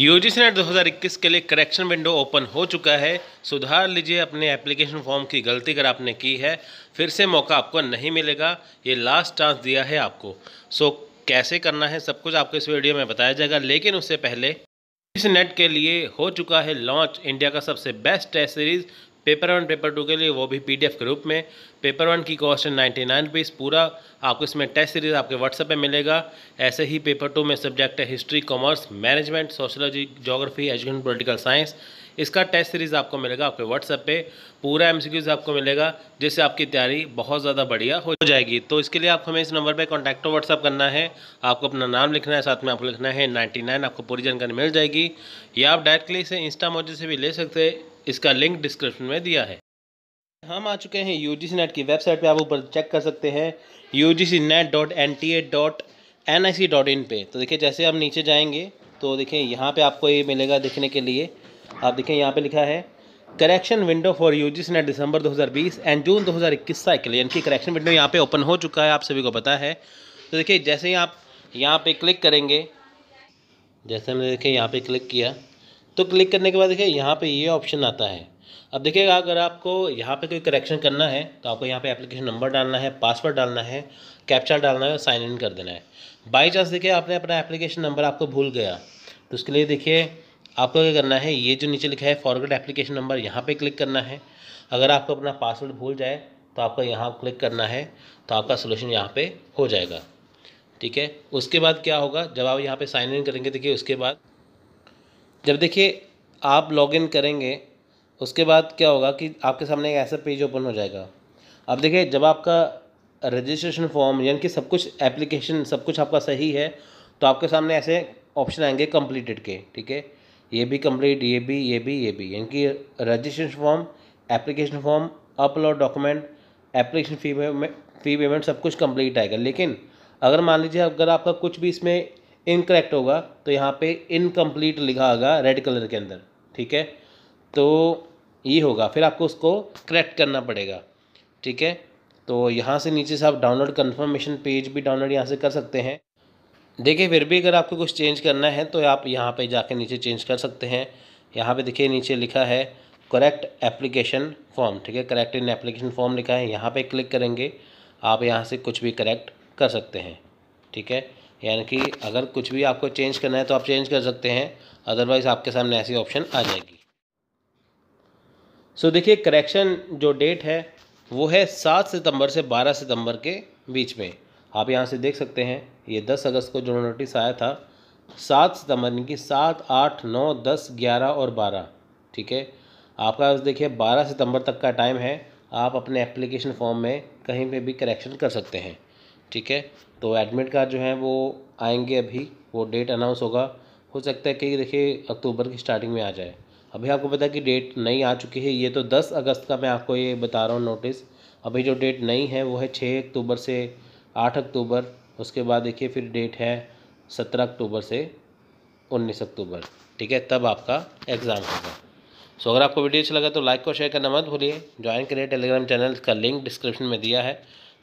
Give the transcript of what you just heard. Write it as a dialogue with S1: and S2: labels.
S1: UGC net 2021 के लिए correction window open हो चुका है सुधार लीजिए अपने एप्लीकेशन फॉर्म की गलती अगर आपने की है फिर से मौका आपको नहीं मिलेगा ये लास्ट चांस दिया है आपको सो कैसे करना है सब कुछ आपको इस वीडियो में बताया जाएगा लेकिन उससे पहले इस नेट के लिए हो चुका है लॉन्च इंडिया का सबसे best test series paper one paper two के लिए वो भी पीडीएफ के रूप में पेपर वन की कॉस्ट है नाइन्टी नाइन रुपीज़ पूरा आपको इसमें टेस्ट सीरीज़ आपके व्हाट्सएप पे मिलेगा ऐसे ही पेपर टू में सब्जेक्ट है history commerce management sociology geography education political science इसका टेस्ट सीरीज़ आपको मिलेगा आपके व्हाट्सएप पे पूरा एम आपको मिलेगा जिससे आपकी तैयारी बहुत ज़्यादा बढ़िया हो जाएगी तो इसके लिए आप हमें इस नंबर पर कॉन्टैक्ट व्हाट्सअप करना है आपको अपना नाम लिखना है साथ में आपको लिखना है नाइन्टी आपको पूरी जानकारी मिल जाएगी या आप डायरेक्टली इसे इंस्टा मोजे से भी ले सकते हैं इसका लिंक डिस्क्रिप्शन में दिया है हम आ चुके हैं यू जी नेट की वेबसाइट पे आप ऊपर चेक कर सकते हैं U G C NET dot N T A dot N I C dot in पर तो देखिए जैसे हम नीचे जाएंगे तो देखिए यहाँ पे आपको ये मिलेगा देखने के लिए आप देखें यहाँ पे लिखा है correction window for U G C NET December 2020 and June 2021 cycle यानी कि करेक्शन विंडो यहाँ पे ओपन हो चुका है आप सभी को पता है तो देखिए जैसे ही आप यहाँ पे क्लिक करेंगे जैसे हमने देखिए यहाँ पे क्लिक किया तो क्लिक करने के बाद देखिए यहाँ पे ये ऑप्शन आता है अब देखिएगा अगर आपको यहाँ पे कोई करेक्शन करना है तो आपको यहाँ पे एप्लीकेशन नंबर डालना है पासवर्ड डालना है कैप्चा डालना है और साइन इन कर देना है बाई चांस देखिए आपने अपना एप्लीकेशन नंबर आपको भूल गया तो उसके लिए देखिए आपको क्या करना है ये जो नीचे लिखा है फॉरवर्ड एप्लीकेशन नंबर यहाँ पर क्लिक करना है अगर आपको अपना पासवर्ड भूल जाए तो आपको यहाँ क्लिक करना है तो आपका सोल्यूशन यहाँ पर हो जाएगा ठीक है उसके बाद क्या होगा जब आप यहाँ पर साइन इन करेंगे देखिए उसके बाद जब देखिए आप लॉगिन करेंगे उसके बाद क्या होगा कि आपके सामने एक ऐसा पेज ओपन हो जाएगा अब देखिए जब आपका रजिस्ट्रेशन फॉर्म यानी कि सब कुछ एप्लीकेशन सब कुछ आपका सही है तो आपके सामने ऐसे ऑप्शन आएंगे कंप्लीटेड के ठीक है ये भी कंप्लीट ये भी ये भी ये भी यानी कि registration form application form upload document application fee payment fee payment सब कुछ कंप्लीट आएगा लेकिन अगर मान लीजिए अगर आपका कुछ भी इसमें इनकरेक्ट होगा तो यहाँ पे इनकम्प्लीट लिखा होगा रेड कलर के अंदर ठीक है तो ये होगा फिर आपको उसको करेक्ट करना पड़ेगा ठीक है तो यहाँ से नीचे से आप डाउनलोड कन्फर्मेशन पेज भी डाउनलोड यहाँ से कर सकते हैं देखिए फिर भी अगर आपको कुछ चेंज करना है तो आप यहाँ पे जाके नीचे चेंज कर सकते हैं यहाँ पे देखिए नीचे लिखा है करेक्ट एप्लीकेशन फॉर्म ठीक है करेक्ट इन एप्लीकेशन फॉर्म लिखा है यहाँ पे क्लिक करेंगे आप यहाँ से कुछ भी करेक्ट कर सकते हैं ठीक है यानी कि अगर कुछ भी आपको चेंज करना है तो आप चेंज कर सकते हैं अदरवाइज़ आपके सामने ऐसी ऑप्शन आ जाएगी सो so, देखिए करेक्शन जो डेट है वो है सात सितंबर से बारह सितंबर के बीच में आप यहाँ से देख सकते हैं ये दस अगस्त को जो नोटिस आया था सात सितंबर यानी कि सात आठ नौ दस ग्यारह और बारह ठीक है आपका देखिए बारह सितंबर तक का टाइम है आप अपने एप्लीकेशन फॉर्म में कहीं पे भी करेक्शन कर सकते हैं ठीक है तो एडमिट कार्ड जो है वो आएंगे अभी वो डेट अनाउंस होगा हो सकता है कि देखिए अक्टूबर की स्टार्टिंग में आ जाए अभी आपको पता है कि डेट नहीं आ चुकी है ये तो दस अगस्त का मैं आपको ये बता रहा हूँ नोटिस अभी जो डेट नहीं है वो है छः अक्टूबर से आठ अक्टूबर उसके बाद देखिए फिर डेट है सत्रह अक्टूबर से उन्नीस अक्टूबर ठीक है तब आपका एग्ज़ाम होगा सो अगर आपको वीडियो अच्छा लगा तो लाइक और शेयर करना मत भूलिए ज्वाइन करिए टेलीग्राम चैनल का लिंक डिस्क्रिप्शन में दिया है